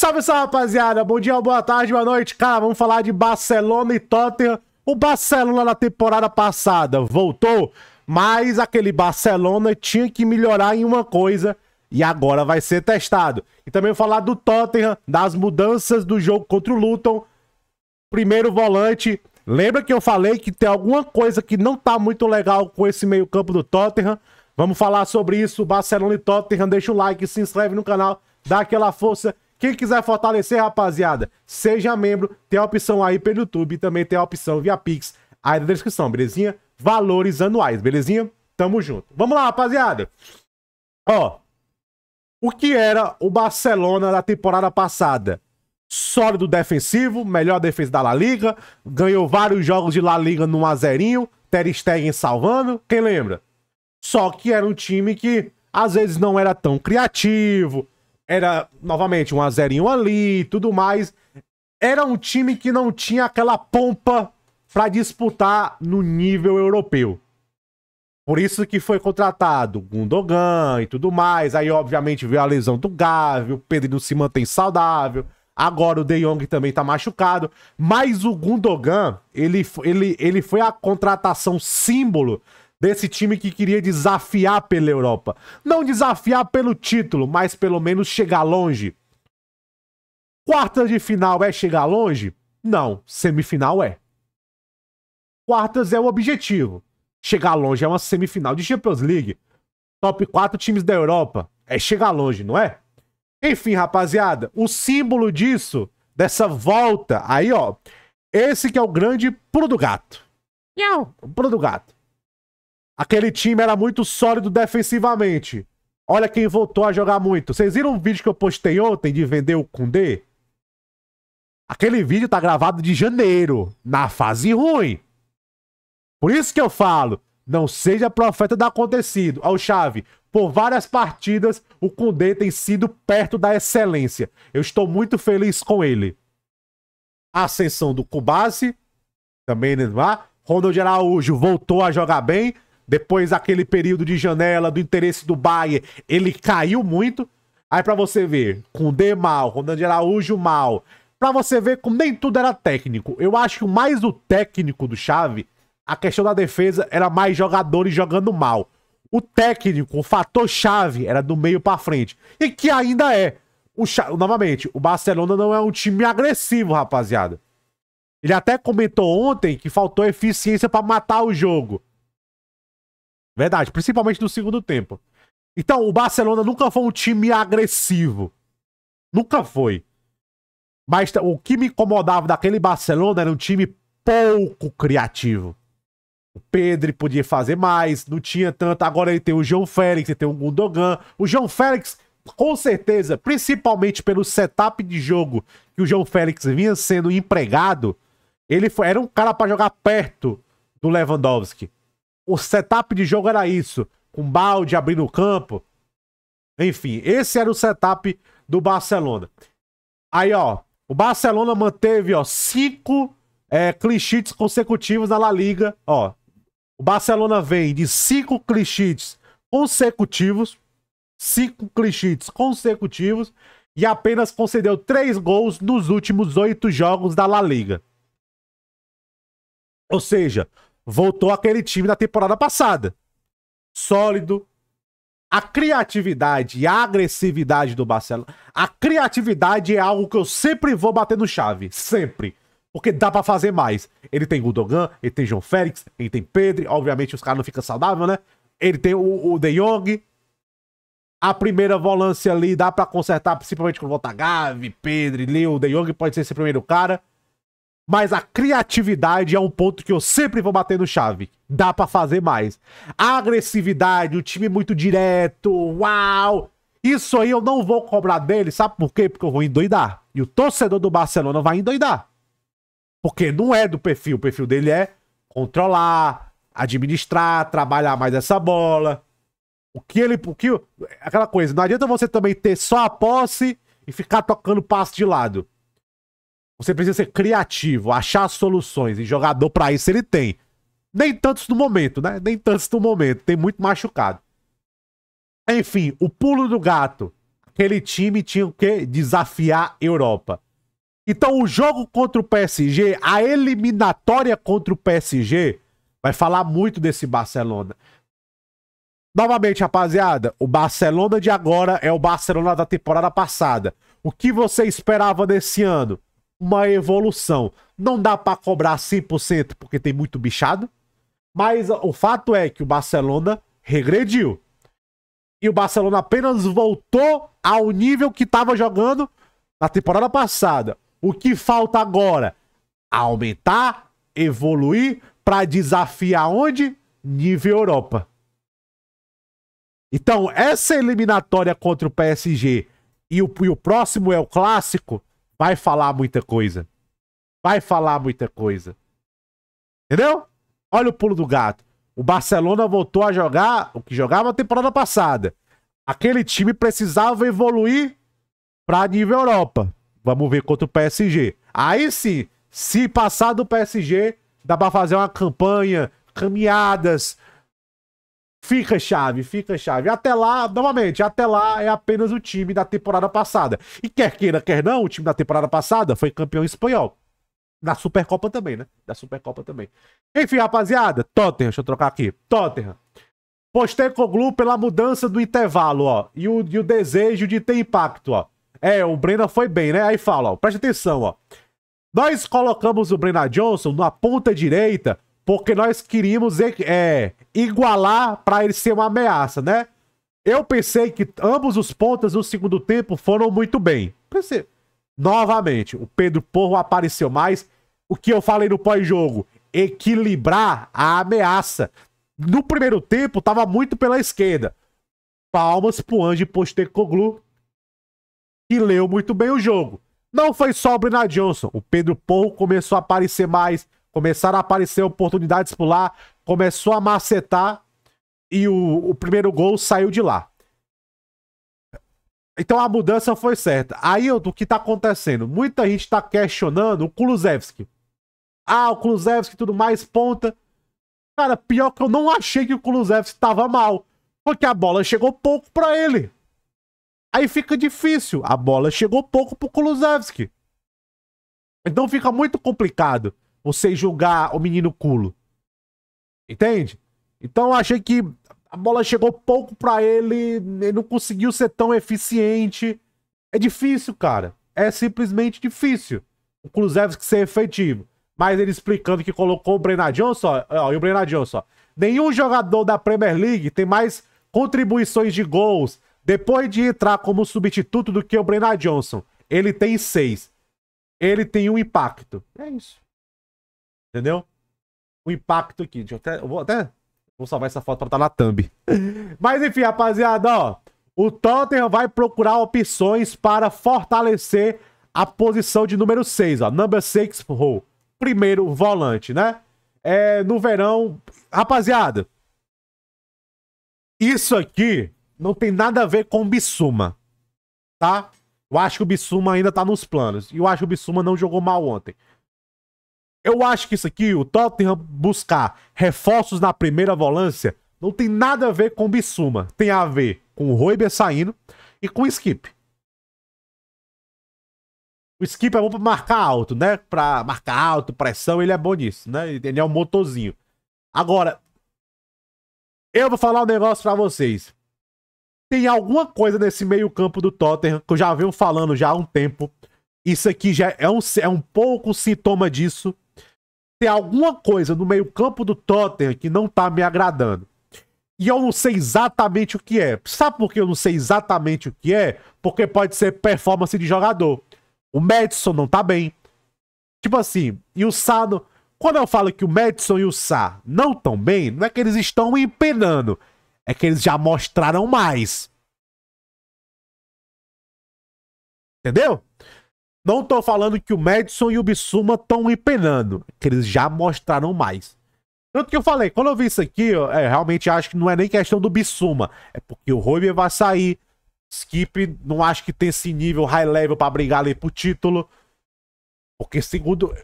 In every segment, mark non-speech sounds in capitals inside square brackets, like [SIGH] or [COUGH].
Salve, salve, rapaziada. Bom dia, boa tarde, boa noite. Cara, vamos falar de Barcelona e Tottenham. O Barcelona na temporada passada voltou, mas aquele Barcelona tinha que melhorar em uma coisa e agora vai ser testado. E também falar do Tottenham, das mudanças do jogo contra o Luton. Primeiro volante. Lembra que eu falei que tem alguma coisa que não tá muito legal com esse meio-campo do Tottenham? Vamos falar sobre isso. Barcelona e Tottenham, deixa o like, se inscreve no canal, dá aquela força quem quiser fortalecer, rapaziada, seja membro. Tem a opção aí pelo YouTube e também tem a opção via Pix aí na descrição, belezinha? Valores anuais, belezinha? Tamo junto. Vamos lá, rapaziada. Ó, o que era o Barcelona da temporada passada? Sólido defensivo, melhor defesa da La Liga, ganhou vários jogos de La Liga no azerinho, Ter Stegen salvando, quem lembra? Só que era um time que às vezes não era tão criativo, era, novamente, um azerinho ali tudo mais. Era um time que não tinha aquela pompa para disputar no nível europeu. Por isso que foi contratado Gundogan e tudo mais. Aí, obviamente, veio a lesão do Gavi, o Pedro não se mantém saudável. Agora o De Jong também tá machucado. Mas o Gundogan, ele, ele, ele foi a contratação símbolo desse time que queria desafiar pela Europa. Não desafiar pelo título, mas pelo menos chegar longe. Quartas de final é chegar longe? Não, semifinal é. Quartas é o objetivo. Chegar longe é uma semifinal de Champions League. Top 4 times da Europa. É chegar longe, não é? Enfim, rapaziada, o símbolo disso, dessa volta, aí ó, esse que é o grande pulo do gato. Não, pulo do gato. Aquele time era muito sólido defensivamente. Olha quem voltou a jogar muito. Vocês viram um vídeo que eu postei ontem de vender o Kundê? Aquele vídeo tá gravado de janeiro, na fase ruim. Por isso que eu falo, não seja profeta do acontecido. Ao chave, por várias partidas, o Kundê tem sido perto da excelência. Eu estou muito feliz com ele. A ascensão do Cubase, também, né? Ronald Araújo voltou a jogar bem. Depois aquele período de janela do interesse do Bayern, ele caiu muito. Aí para você ver, com D mal, com Daniel Araújo mal. Para você ver como nem tudo era técnico. Eu acho que mais o técnico do Chave, a questão da defesa era mais jogadores jogando mal. O técnico, o fator chave era do meio para frente. E que ainda é. O novamente, o Barcelona não é um time agressivo, rapaziada. Ele até comentou ontem que faltou eficiência para matar o jogo. Verdade, principalmente no segundo tempo. Então, o Barcelona nunca foi um time agressivo. Nunca foi. Mas o que me incomodava daquele Barcelona era um time pouco criativo. O Pedro podia fazer mais, não tinha tanto. Agora ele tem o João Félix, ele tem o Gundogan. O João Félix, com certeza, principalmente pelo setup de jogo que o João Félix vinha sendo empregado, ele foi, era um cara para jogar perto do Lewandowski o setup de jogo era isso. Com balde abrindo o campo. Enfim, esse era o setup do Barcelona. Aí, ó, o Barcelona manteve, ó, cinco é, consecutivos na La Liga, ó. O Barcelona vem de cinco clichês consecutivos, cinco clichês consecutivos e apenas concedeu três gols nos últimos oito jogos da La Liga. Ou seja, voltou aquele time da temporada passada. Sólido. A criatividade e a agressividade do Barcelona. A criatividade é algo que eu sempre vou bater no chave. Sempre. Porque dá para fazer mais. Ele tem Gudogan, ele tem João Félix, ele tem Pedro. Obviamente os caras não ficam saudáveis, né? Ele tem o, o De Jong. A primeira volância ali dá para consertar, principalmente o volta Gavi, Pedro, Leo, De Jong pode ser esse primeiro cara mas a criatividade é um ponto que eu sempre vou bater no chave. Dá para fazer mais. A agressividade, o time muito direto, uau! Isso aí eu não vou cobrar dele, sabe por quê? Porque eu vou endoidar. E o torcedor do Barcelona vai endoidar. Porque não é do perfil. O perfil dele é controlar, administrar, trabalhar mais essa bola. O que ele. O que, aquela coisa, não adianta você também ter só a posse e ficar tocando passo de lado. Você precisa ser criativo, achar soluções. E jogador para isso ele tem. Nem tantos no momento, né? Nem tantos no momento. Tem muito machucado. Enfim, o pulo do gato. Aquele time tinha o quê? Desafiar Europa. Então o jogo contra o PSG, a eliminatória contra o PSG, vai falar muito desse Barcelona. Novamente, rapaziada, o Barcelona de agora é o Barcelona da temporada passada. O que você esperava desse ano? uma evolução. Não dá para cobrar 100% porque tem muito bichado, mas o fato é que o Barcelona regrediu. E o Barcelona apenas voltou ao nível que estava jogando na temporada passada. O que falta agora? Aumentar, evoluir para desafiar onde? Nível Europa. Então, essa eliminatória contra o PSG e o, e o próximo é o clássico vai falar muita coisa. Vai falar muita coisa. Entendeu? Olha o pulo do gato. O Barcelona voltou a jogar o que jogava na temporada passada. Aquele time precisava evoluir para nível Europa. Vamos ver contra o PSG. Aí sim, se passar do PSG, dá para fazer uma campanha, caminhadas, Fica chave, fica chave. Até lá, novamente, até lá é apenas o time da temporada passada. E quer queira, quer não, o time da temporada passada foi campeão espanhol. Na Supercopa também, né? Da Supercopa também. Enfim, rapaziada, Tottenham, deixa eu trocar aqui. Tottenham. Postei com o Glu pela mudança do intervalo, ó. E o, e o desejo de ter impacto, ó. É, o Brenna foi bem, né? Aí fala, ó, presta atenção, ó. Nós colocamos o Brenna Johnson na ponta direita porque nós queríamos é, igualar para ele ser uma ameaça, né? Eu pensei que ambos os pontas no segundo tempo foram muito bem. Pensei. Novamente, o Pedro Porro apareceu mais. O que eu falei no pós-jogo? Equilibrar a ameaça. No primeiro tempo, estava muito pela esquerda. Palmas pro Anji Postecoglu, que leu muito bem o jogo. Não foi só o Brina Johnson. O Pedro Porro começou a aparecer mais Começaram a aparecer oportunidades por lá, começou a macetar e o, o primeiro gol saiu de lá. Então a mudança foi certa. Aí o que está acontecendo? Muita gente está questionando o Kulusevski. Ah, o Kulusevski tudo mais, ponta. Cara, pior que eu não achei que o Kulusevski estava mal. Porque a bola chegou pouco para ele. Aí fica difícil. A bola chegou pouco pro Kulusevski. Então fica muito complicado você julgar o menino culo. Entende? Então achei que a bola chegou pouco para ele, ele não conseguiu ser tão eficiente. É difícil, cara. É simplesmente difícil o Kulusevski ser efetivo. Mas ele explicando que colocou o Brennan Johnson, ó, e o Brennan Johnson. Nenhum jogador da Premier League tem mais contribuições de gols depois de entrar como substituto do que o Brennan Johnson. Ele tem seis. Ele tem um impacto. É isso. Entendeu? O impacto aqui. Deixa eu até. Eu vou até. Vou salvar essa foto pra estar tá na thumb. [LAUGHS] Mas enfim, rapaziada, ó. O Tottenham vai procurar opções para fortalecer a posição de número 6, ó. Number 6 role. Primeiro volante, né? É, no verão. Rapaziada. Isso aqui não tem nada a ver com o Bissuma. Tá? Eu acho que o Bissuma ainda tá nos planos. E eu acho que o Bissuma não jogou mal ontem. Eu acho que isso aqui, o Tottenham buscar reforços na primeira volância, não tem nada a ver com o Bissuma. Tem a ver com o Roiber saindo e com o Skip. O Skip é bom pra marcar alto, né? Pra marcar alto, pressão, ele é bom nisso, né? Ele é um motorzinho. Agora, eu vou falar um negócio pra vocês. Tem alguma coisa nesse meio campo do Tottenham, que eu já venho falando já há um tempo. Isso aqui já é um, é um pouco sintoma disso tem alguma coisa no meio-campo do Tottenham que não tá me agradando. E eu não sei exatamente o que é. Sabe por que eu não sei exatamente o que é? Porque pode ser performance de jogador. O Madison não tá bem. Tipo assim, e o Sá. Não... Quando eu falo que o Madison e o Sá não estão bem, não é que eles estão empenando. É que eles já mostraram mais. Entendeu? Não tô falando que o Madison e o Bissuma estão empenando, que eles já mostraram mais. Tanto que eu falei, quando eu vi isso aqui, eu, é, realmente acho que não é nem questão do Bissuma. É porque o Royer vai sair. Skip não acho que tem esse nível high level para brigar ali pro título. Porque segundo.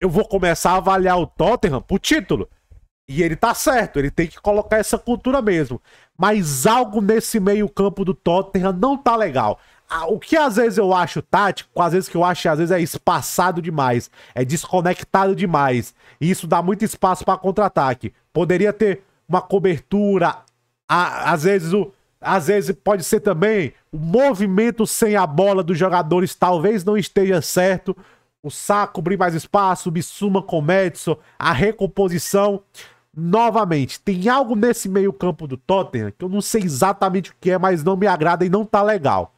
Eu vou começar a avaliar o Tottenham pro título. E ele tá certo, ele tem que colocar essa cultura mesmo. Mas algo nesse meio campo do Tottenham não tá legal. Ah, o que às vezes eu acho tático, às vezes que eu acho, às vezes é espaçado demais, é desconectado demais. E isso dá muito espaço para contra-ataque. Poderia ter uma cobertura, a, às vezes o, às vezes pode ser também o movimento sem a bola dos jogadores talvez não esteja certo. O saco abrir mais espaço, o Bissuma com o Madison, a recomposição. Novamente, tem algo nesse meio campo do Tottenham que eu não sei exatamente o que é, mas não me agrada e não tá legal.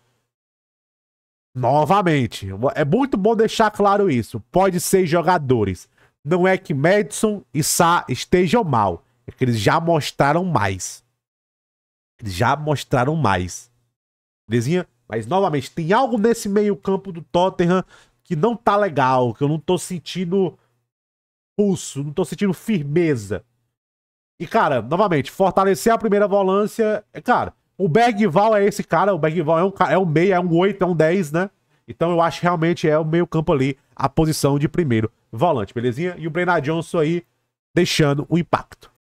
Novamente, é muito bom deixar claro isso. Pode ser jogadores. Não é que Madison e Sá estejam mal. É que eles já mostraram mais. Eles já mostraram mais. Belezinha? Mas, novamente, tem algo nesse meio-campo do Tottenham que não tá legal, que eu não tô sentindo pulso, não tô sentindo firmeza. E, cara, novamente, fortalecer a primeira volância. É cara, o Bergval é esse cara, o Bergval é um, é um meia, é um 8, é um 10, né? Então eu acho que realmente é o meio campo ali, a posição de primeiro volante, belezinha? E o Brennan Johnson aí deixando o impacto.